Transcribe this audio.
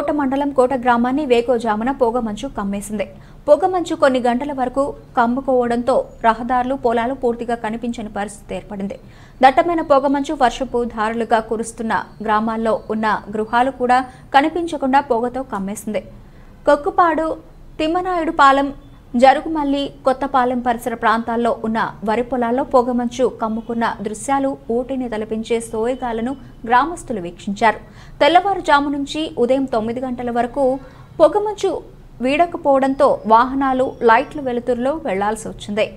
కోట మండలం కోట గ్రామాన్ని వేకోజామున పొగమంచు కమ్మేసింది పొగమంచు కొన్ని గంటల వరకు కమ్ముకోవడంతో రహదారులు పొలాలు పూర్తిగా కనిపించని పరిస్థితి ఏర్పడింది దట్టమైన పొగమంచు వర్షపు ధారులుగా కురుస్తున్న గ్రామాల్లో ఉన్న గృహాలు కూడా కనిపించకుండా పొగతో కమ్మేసింది కొక్కుపాడు తిమ్మనాయుడు పాలెం జరుగుమల్లి కొత్తపాలెం పరిసర ప్రాంతాల్లో ఉన్న వరి పొలాల్లో పొగమంచు కమ్ముకున్న దృశ్యాలు ఊటిని తలపించే సోయగాలను గ్రామస్తులు వీక్షించారు తెల్లవారుజాము నుంచి ఉదయం తొమ్మిది గంటల వరకు పొగమంచు వీడకపోవడంతో వాహనాలు లైట్ల వెలుతురులో వెళ్లాల్సి వచ్చింది